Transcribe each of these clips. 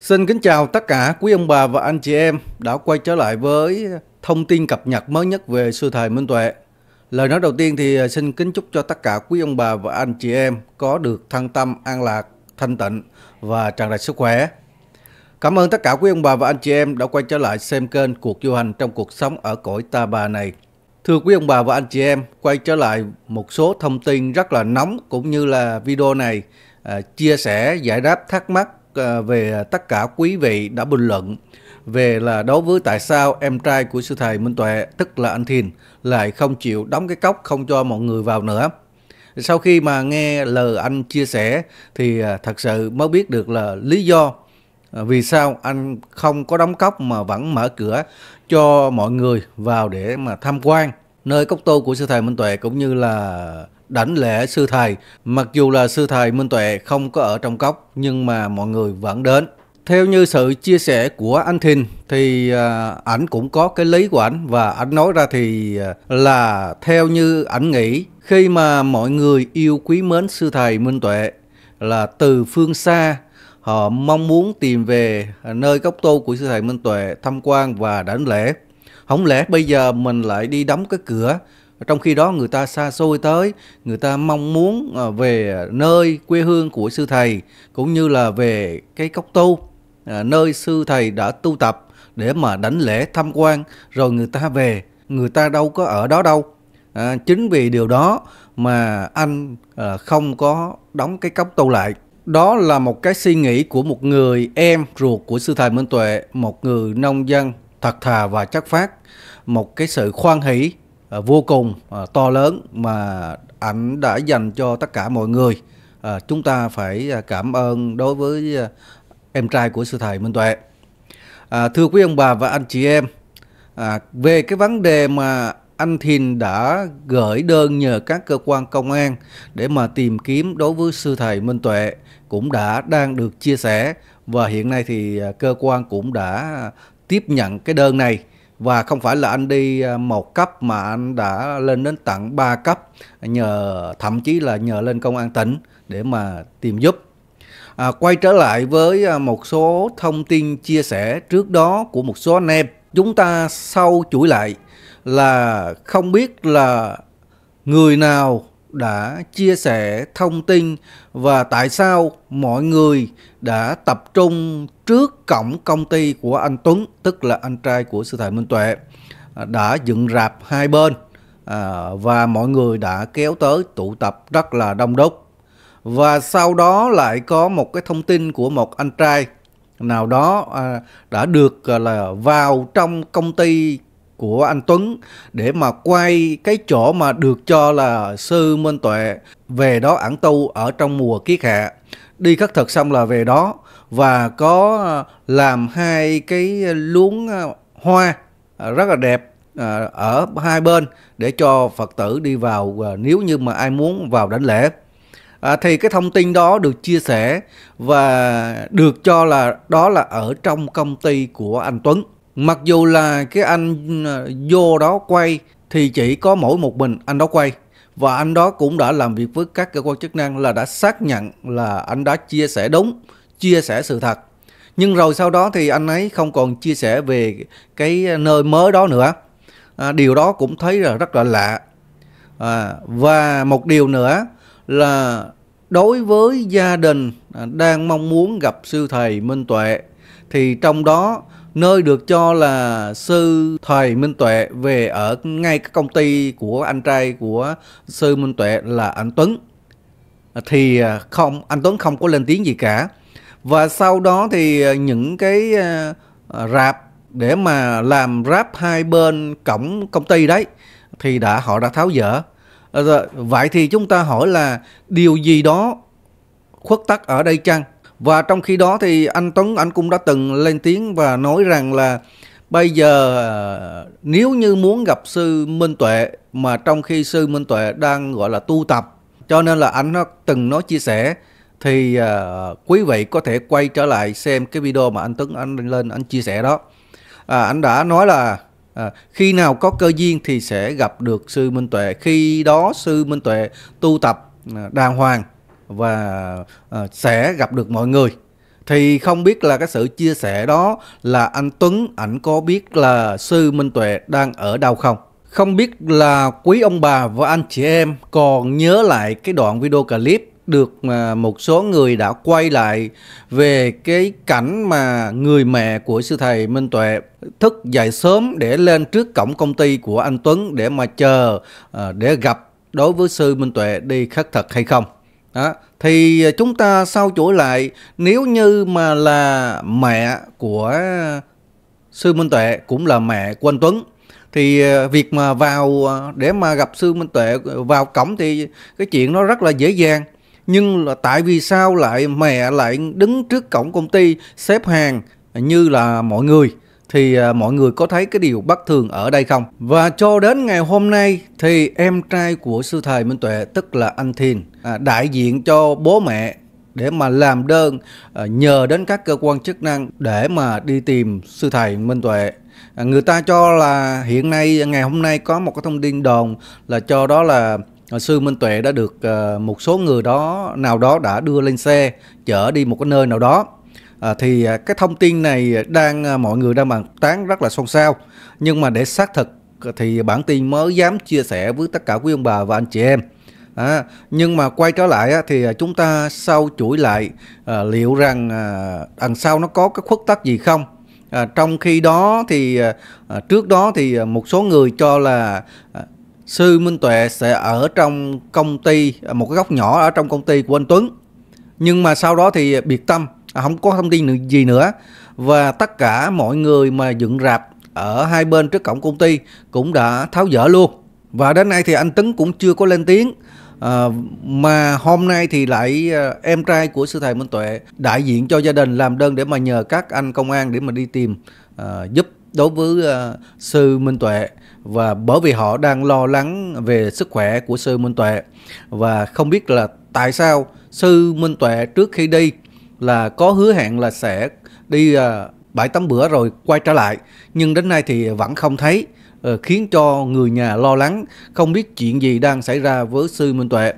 Xin kính chào tất cả quý ông bà và anh chị em đã quay trở lại với thông tin cập nhật mới nhất về sư thầy Minh Tuệ. Lời nói đầu tiên thì xin kính chúc cho tất cả quý ông bà và anh chị em có được thân tâm an lạc, thanh tịnh và tràn đầy sức khỏe. Cảm ơn tất cả quý ông bà và anh chị em đã quay trở lại xem kênh Cuộc Du Hành trong cuộc sống ở cõi ta bà này. Thưa quý ông bà và anh chị em, quay trở lại một số thông tin rất là nóng cũng như là video này à, chia sẻ giải đáp thắc mắc Ờ, về tất cả quý vị đã bình luận về là đối với tại sao em trai của sư thầy Minh Tuệ, tức là anh Thìn, lại không chịu đóng cái cốc không cho mọi người vào nữa. Sau khi mà nghe lời anh chia sẻ thì ờ, thật sự mới biết được là lý do ờ, vì sao anh không có đóng cốc mà vẫn mở cửa cho mọi người vào để mà tham quan nơi cốc tô của sư thầy Minh Tuệ cũng như là đảnh lễ sư thầy. Mặc dù là sư thầy Minh Tuệ không có ở trong cốc nhưng mà mọi người vẫn đến. Theo như sự chia sẻ của anh Thìn thì à, ảnh uh, cũng có cái lý của ảnh và ảnh nói ra thì uh, là theo như ảnh nghĩ khi mà mọi người yêu quý mến sư thầy Minh Tuệ là từ phương xa họ mong muốn tìm về nơi gốc tô của sư thầy Minh Tuệ tham quan và đảnh lễ. Không lẽ bây giờ mình lại đi đóng cái cửa trong khi đó người ta xa xôi tới người ta mong muốn ờ, về nơi quê hương của sư thầy cũng như là về cái cốc tu ờ, nơi sư thầy đã tu tập để mà đánh lễ tham quan rồi người ta về người ta đâu có ở đó đâu à, chính vì điều đó mà anh à, không có đóng cái cốc tu lại đó là một cái suy nghĩ của một người em ruột của sư thầy Minh Tuệ, một người nông dân thật thà và chất phát, một cái sự khoan hỷ Ờ, vô cùng ờ, to lớn mà ảnh đã dành cho tất cả mọi người. Ờ, chúng ta phải cảm ơn đối với em trai của sư thầy Minh Tuệ. thưa quý ông bà và anh chị em, về cái vấn đề mà anh Thìn đã gửi đơn nhờ các cơ quan công an để mà tìm kiếm đối với sư thầy Minh Tuệ cũng đã đang được chia sẻ và hiện nay thì cơ quan cũng đã tiếp nhận cái đơn này và không phải là anh đi à, một cấp mà anh đã lên đến tận 3 cấp nhờ thậm chí là nhờ lên công an tỉnh để mà tìm giúp à, quay trở lại với à, một số thông tin chia sẻ trước đó của một số anh em chúng ta sau chuỗi lại là không biết là người nào đã chia sẻ thông tin và tại sao mọi người đã tập trung trước cổng công ty của anh Tuấn tức là anh trai của sư thầy Minh Tuệ à, đã dựng rạp hai bên à, và mọi người đã kéo tới tụ tập rất là đông đúc và sau đó lại có một cái thông tin của một anh trai nào đó à, đã được là vào trong công ty của anh Tuấn để mà quay cái chỗ mà được cho là sư Minh Tuệ về đó ẩn tu ở trong mùa kiết hạ. Đi khất thực xong là về đó và có à, làm hai cái luống à, hoa rất là đẹp à, ở hai bên để cho Phật tử đi vào nếu như mà ai muốn vào đánh lễ. À, thì cái thông tin đó được chia sẻ và được cho là đó là ở trong công ty của anh Tuấn mặc dù là cái anh ờ, vô đó quay thì chỉ có mỗi một mình anh đó quay và anh đó cũng đã làm việc với các cơ quan chức năng là đã xác nhận là anh đã chia sẻ đúng chia sẻ sự thật nhưng rồi sau đó thì anh ấy không còn chia sẻ về cái nơi mới đó nữa à, điều đó cũng thấy là rất là lạ à, và một điều nữa là đối với gia đình à, đang mong muốn gặp sư thầy minh tuệ thì trong đó nơi được cho là sư thầy Minh Tuệ về ở ngay cái công ty của anh trai của sư Minh Tuệ là anh Tuấn. À, thì à, không anh Tuấn không có lên tiếng gì cả. Và sau đó thì à, những cái rạp để mà làm ráp hai bên cổng công ty đấy thì đã họ đã tháo dỡ. Vậy thì chúng ta hỏi là điều gì đó khuất tắc ở đây chăng? Và trong khi đó thì anh Tuấn anh cũng đã từng lên tiếng và nói rằng là bây giờ nếu như muốn gặp sư Minh Tuệ mà trong khi sư Minh Tuệ đang gọi là tu tập cho nên là anh nó từng nói chia sẻ thì uh, quý vị có thể quay trở lại xem cái video mà anh Tuấn anh lên anh chia sẻ đó. À, anh đã nói là à, khi nào có cơ duyên thì sẽ gặp được sư Minh Tuệ, khi đó sư Minh Tuệ tu tập à, đàng hoàng và uh, sẽ gặp được mọi người thì không biết là cái sự chia sẻ đó là anh Tuấn ảnh có biết là sư Minh Tuệ đang ở đâu không? Không biết là quý ông bà và anh chị em còn nhớ lại cái đoạn video clip được mà một số người đã quay lại về cái cảnh mà người mẹ của sư thầy Minh Tuệ thức dậy sớm để lên trước cổng công ty của anh Tuấn để mà chờ ờ, để gặp đối với sư Minh Tuệ đi khắc thật hay không đó. thì ờ, chúng ta sau chuỗi lại nếu như mà là mẹ của sư minh tuệ cũng là mẹ của anh tuấn thì ờ, việc mà vào ờ, để mà gặp sư minh tuệ vào cổng thì cái chuyện nó rất là dễ dàng nhưng là tại vì sao lại mẹ lại đứng trước cổng công ty xếp hàng như là mọi người thì mọi người có thấy cái điều bất thường ở đây không và cho đến ngày hôm nay thì em trai của sư thầy minh tuệ tức là anh thiền À, đại diện cho bố mẹ để mà làm đơn à, nhờ đến các cơ quan chức năng để mà đi tìm sư thầy Minh Tuệ. À, người ta cho là hiện nay ngày hôm nay có một cái thông tin đồn là cho đó là sư Minh Tuệ đã được một số người đó nào đó đã đưa lên xe chở đi một cái nơi nào đó. À, thì cái thông tin này đang mọi người đang bàn tán rất là xôn xao nhưng mà để xác thực thì bản tin mới dám chia sẻ với tất cả quý ông bà và anh chị em. À, nhưng mà quay trở lại á, thì à, chúng ta sau chuỗi lại à, liệu rằng à, đằng sau nó có cái khuất tắc gì không? À, trong khi đó thì à, à trước đó thì à, một số người cho là à, sư Minh Tuệ sẽ ở trong công ty một cái góc nhỏ ở trong công ty của anh Tuấn. Nhưng mà sau đó thì biệt tâm à, không có thông tin gì nữa và tất cả mọi người mà dựng rạp ở hai bên trước cổng công ty cũng đã tháo dỡ luôn. Và đến nay thì anh Tuấn cũng chưa có lên tiếng À, mà hôm nay thì lại ờ, em trai của sư thầy Minh Tuệ đại diện cho gia đình làm đơn để mà nhờ các anh công an để mà đi tìm à, giúp đối với à, sư Minh Tuệ và bởi vì họ đang lo lắng về sức khỏe của sư Minh Tuệ và không biết là tại sao sư Minh Tuệ trước khi đi là có hứa hẹn là sẽ đi à, bãi tắm bữa rồi quay trở lại nhưng đến nay thì vẫn không thấy Ờ, khiến cho người nhà lo lắng, không biết chuyện gì đang xảy ra với sư Minh Tuệ.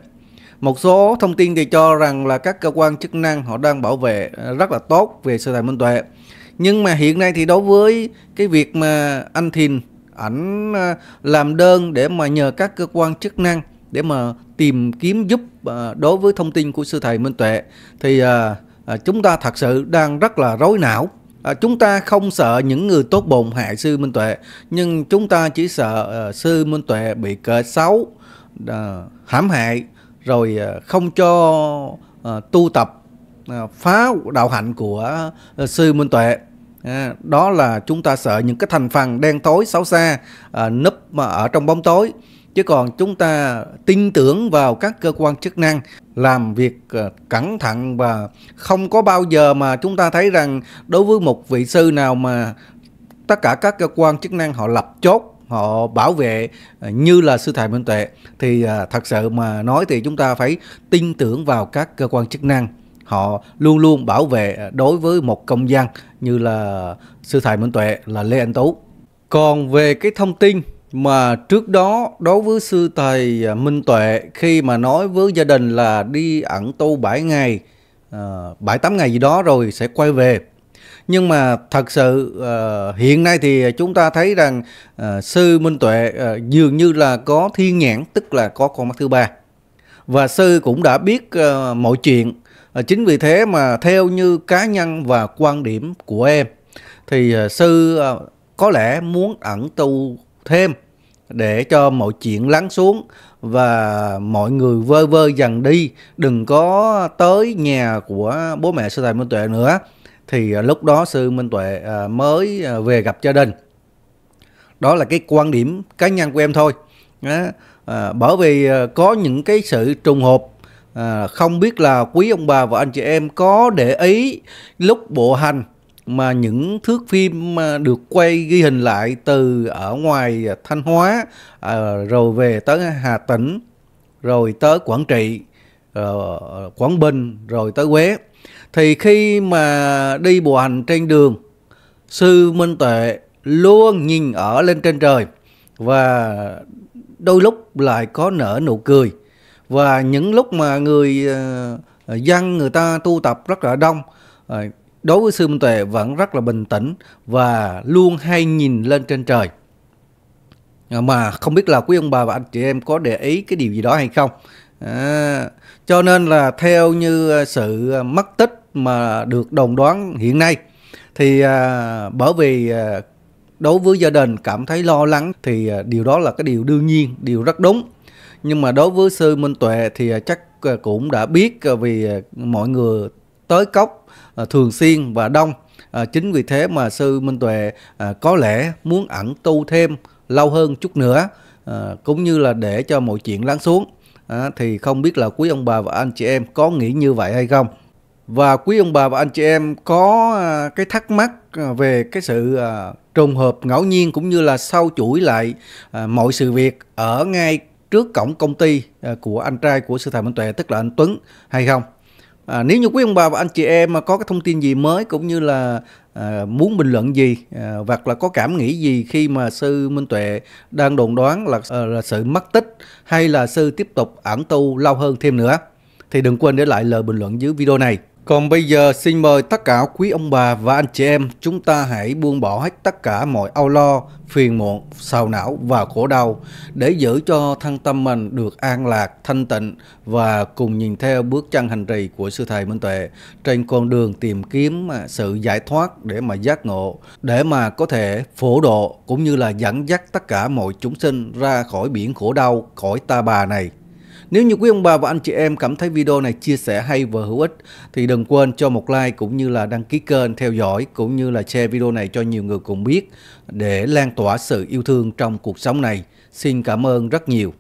Một số thông tin thì cho rằng là các cơ quan chức năng họ đang bảo vệ ờ, rất là tốt về sư thầy Minh Tuệ. Nhưng mà hiện nay thì đối với cái việc mà anh Thìn ảnh ờ, làm đơn để mà nhờ các cơ quan chức năng để mà tìm kiếm giúp đối với thông tin của sư thầy Minh Tuệ thì chúng ta thật sự đang rất là rối não À, chúng ta không sợ những người tốt bụng hại sư Minh Tuệ, nhưng chúng ta chỉ sợ uh, sư Minh Tuệ bị cỡ xấu, uh, hãm hại, rồi uh, không cho uh, tu tập uh, phá đạo hạnh của uh, sư Minh Tuệ. À, đó là chúng ta sợ những cái thành phần đen tối xấu xa à, núp mà ở trong bóng tối chứ còn chúng ta tin tưởng vào các cơ quan chức năng làm việc ờ, cẩn thận và không có bao giờ mà chúng ta thấy rằng đối với một vị sư nào mà tất cả các cơ quan chức năng họ lập chốt họ bảo vệ ờ, như là sư thầy Minh Tuệ thì ờ, thật sự mà nói thì chúng ta phải tin tưởng vào các cơ quan chức năng họ luôn luôn bảo vệ đối với một công dân như là sư thầy Minh Tuệ là Lê Anh Tú. Còn về cái thông tin mà trước đó đối với sư thầy à, Minh Tuệ khi mà nói với gia đình là đi ẩn tu 7 ngày, 7 à, 8 ngày gì đó rồi sẽ quay về. Nhưng mà thật sự à, hiện nay thì chúng ta thấy rằng sư Minh Tuệ dường như là có thiên nhãn tức là có con mắt thứ ba. Và sư cũng đã biết mọi chuyện. Chính vì thế mà theo như cá nhân và quan điểm của em thì sư có lẽ muốn ẩn tu thêm để cho mọi chuyện lắng xuống và mọi người vơi vơi dần đi đừng có tới nhà của bố mẹ sư thầy minh tuệ nữa thì à, lúc đó sư minh tuệ à, mới à, về gặp gia đình đó là cái quan điểm cá nhân của em thôi À, bởi vì có những cái sự trùng hợp à, không biết là quý ông bà và anh chị em có để ý lúc bộ hành mà những thước phim mà được quay ghi hình lại từ ở ngoài Thanh Hóa à, rồi về tới Hà Tĩnh rồi tới Quảng Trị ờ, Quảng Bình rồi tới Huế thì khi mà đi bộ hành trên đường sư Minh Tuệ luôn nhìn ở lên trên trời và đôi lúc lại có nở nụ cười và những lúc mà người ờ, dân người ta tu tập rất là đông đối với Sư Minh Tuệ vẫn rất là bình tĩnh và luôn hay nhìn lên trên trời. À, mà không biết là quý ông bà và anh chị em có để ý cái điều gì đó hay không. À, cho nên là theo như à, sự mất tích mà được đồng đoán hiện nay thì à, bởi vì à, đối với gia đình cảm thấy lo lắng thì à, điều đó là cái điều đương nhiên, điều rất đúng. Nhưng mà đối với sư Minh Tuệ thì à, chắc cũng đã biết vì mọi người tới cốc à, thường xuyên và đông à, chính vì thế mà sư minh tuệ à, có lẽ muốn ẩn tu thêm lâu hơn chút nữa cũng như là để cho mọi chuyện lắng xuống thì không biết là quý ông bà và anh chị em có nghĩ như vậy hay không và quý ông bà và anh chị em có cái thắc mắc về cái sự trùng hợp ngẫu nhiên cũng như là sau chuỗi lại mọi sự việc ở ngay trước cổng công ty của anh trai của sư thầy Minh Tuệ tức là anh Tuấn hay không à, nếu như quý ông bà và anh chị em mà có cái thông tin gì mới cũng như là à, muốn bình luận gì à, hoặc là có cảm nghĩ gì khi mà sư Minh Tuệ đang đồn đoán là, à, là sự mất tích hay là sư tiếp tục ẩn tu lâu hơn thêm nữa thì đừng quên để lại lời bình luận dưới video này. Còn bây giờ xin mời tất cả quý ông bà và anh chị em chúng ta hãy buông bỏ hết tất cả mọi âu lo, phiền muộn, sầu não và khổ đau để giữ cho thân tâm mình được an lạc, thanh tịnh và cùng nhìn theo bước chân hành trì của sư thầy Minh Tuệ trên con đường tìm kiếm sự giải thoát để mà giác ngộ, để mà có thể phổ độ cũng như là dẫn dắt tất cả mọi chúng sinh ra khỏi biển khổ đau, khỏi ta bà này. Nếu như quý ông bà và anh chị em cảm thấy video này chia sẻ hay và hữu ích thì đừng quên cho một like cũng như là đăng ký kênh theo dõi cũng như là share video này cho nhiều người cùng biết để lan tỏa sự yêu thương trong cuộc sống này. Xin cảm ơn rất nhiều.